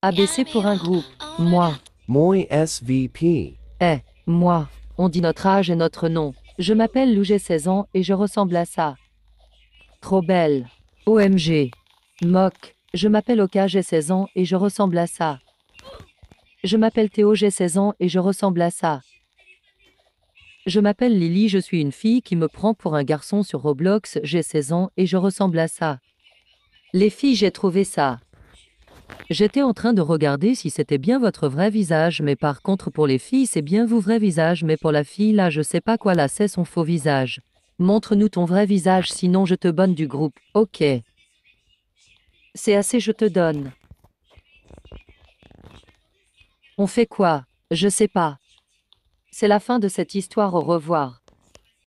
ABC pour un groupe. Moi. Moi SVP. Eh, moi. On dit notre âge et notre nom. Je m'appelle Lou, j'ai 16 ans et je ressemble à ça. Trop belle. OMG. Moc. Je m'appelle Oka, j'ai 16 ans et je ressemble à ça. Je m'appelle Théo, j'ai 16 ans et je ressemble à ça. Je m'appelle Lily, je suis une fille qui me prend pour un garçon sur Roblox, j'ai 16 ans et je ressemble à ça. Les filles, j'ai trouvé ça. J'étais en train de regarder si c'était bien votre vrai visage, mais par contre pour les filles c'est bien vous vrai visage, mais pour la fille là je sais pas quoi là c'est son faux visage. Montre-nous ton vrai visage sinon je te bonne du groupe, ok. C'est assez je te donne. On fait quoi Je sais pas. C'est la fin de cette histoire, au revoir.